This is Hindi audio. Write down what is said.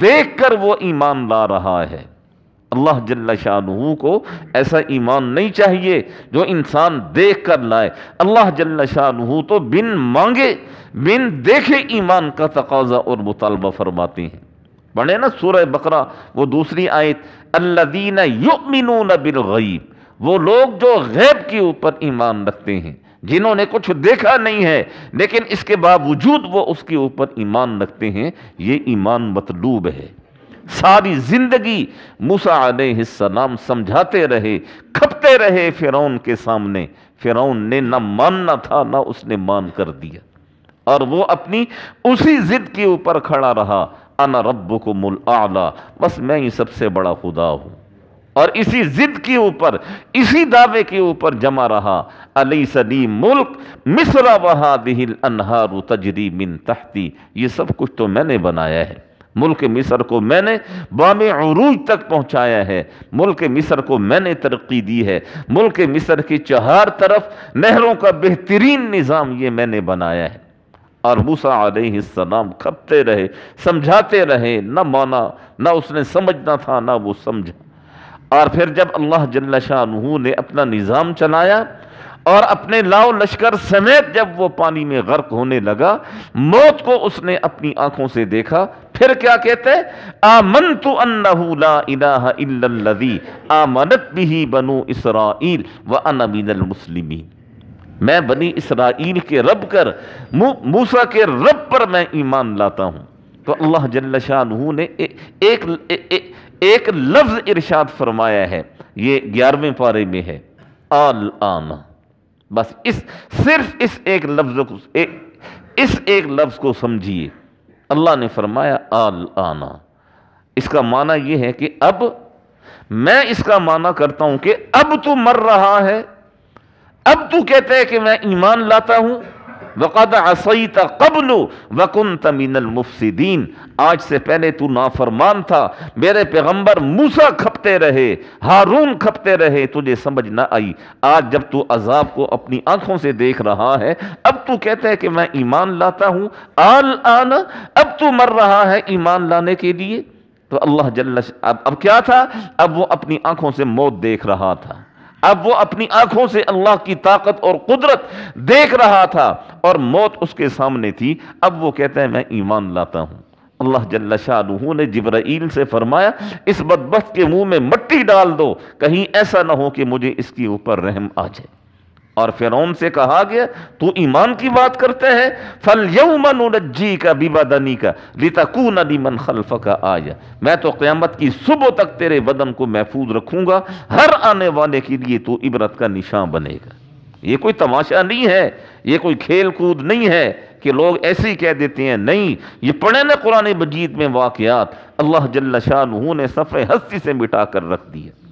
देख कर वो ईमान ला रहा है अल्लाह जल्ला शाहू को ऐसा ईमान नहीं चाहिए जो इंसान देख कर लाए अल्लाह जल्ला शाहू तो बिन मांगे बिन देखे ईमान का तकाजा और मुतालबा फरमाते हैं पढ़े ना सूरह बकरा वो दूसरी आयत अल्लादीन युमिनून बिल गईब वो लोग जो गैब के ऊपर ईमान रखते हैं जिन्होंने कुछ देखा नहीं है लेकिन इसके बावजूद वो उसके ऊपर ईमान रखते हैं ये ईमान मतलूब है सारी जिंदगी मूसा सलाम समझाते रहे खपते रहे फिरौन के सामने फिरौन ने ना मानना था ना उसने मान कर दिया और वो अपनी उसी जिद के ऊपर खड़ा रहा अना रब को मुल आला बस मैं ही सबसे बड़ा खुदा हूँ और इसी जिद के ऊपर इसी दावे के ऊपर जमा रहा अली सली मुल्क मिसरा वहा दिल अनहारू तजरी मिन तहती ये सब कुछ तो मैंने बनाया है मुल्क मिस्र को मैंने बाम अरूज तक पहुंचाया है मुल्क मिस्र को मैंने तरक्की दी है मुल्क मिस्र की चार तरफ नहरों का बेहतरीन निज़ाम ये मैंने बनाया है और मूसा आलम खपते रहे समझाते रहे न माना ना उसने समझना था ना वो समझा और फिर जब अल्लाह जल्ला शाह ने अपना निज़ाम चलाया और अपने लाओ लश्कर समेत जब वो पानी में गर्क होने लगा मौत को उसने अपनी आंखों से देखा फिर क्या कहते आमन तो आमनत भी ही बनु इसराइल व अनबीनल मुस्लिम मैं बनी इसराइल के रब कर मूसा के रब पर मैं ईमान लाता हूँ तो अल्लाह जल्ला शाह ने ए, एक ए, ए, एक लफ्ज इरशाद फरमाया है ये ग्यारहवें पारे में है आल आना बस इस सिर्फ इस एक लफ्ज को ए, इस एक लफ्ज को समझिए अल्लाह ने फरमाया आल आना इसका माना यह है कि अब मैं इसका माना करता हूं कि अब तू मर रहा है अब तू कहते हैं कि मैं ईमान लाता हूं वक़द असईत कबल वकुन तमीन मुफसदीन आज से पहले तू नाफरमान था मेरे पैगम्बर मूसा खपते रहे हारून खपते रहे तुझे समझ ना आई आज जब तू अजाब को अपनी आंखों से देख रहा है अब तू कहते हैं कि मैं ईमान लाता हूँ आल आना अब तू मर रहा है ईमान लाने के लिए तो अल्लाह जल्ल अब अब क्या था अब वो अपनी आंखों से मौत देख रहा था अब वो अपनी आंखों से अल्लाह की ताकत और कुदरत देख रहा था और मौत उसके सामने थी अब वो कहते हैं मैं ईमान लाता हूं अल्लाह जल्ला शाहू ने जबराइल से फरमाया इस बदबस के मुंह में मट्टी डाल दो कहीं ऐसा ना हो कि मुझे इसके ऊपर रहम आ जाए और फिरौन से कहा गया तू ईमान की बात करते हैं फल यौमन उज्जी का बिबादनी का लितकू नदी मन खलफ का आया मैं तो क़्यामत की सुबह तक तेरे बदन को महफूज रखूंगा हर आने वाले के लिए तू इबरत का निशान बनेगा ये कोई तमाशा नहीं है ये कोई खेल कूद नहीं है कि लोग ऐसे ही कह देते हैं नहीं ये पढ़े ना कुरान मजीद में वाकयात अल्लाह जल्ला शाह ने सफ़े हस्ती से मिटा कर रख दिया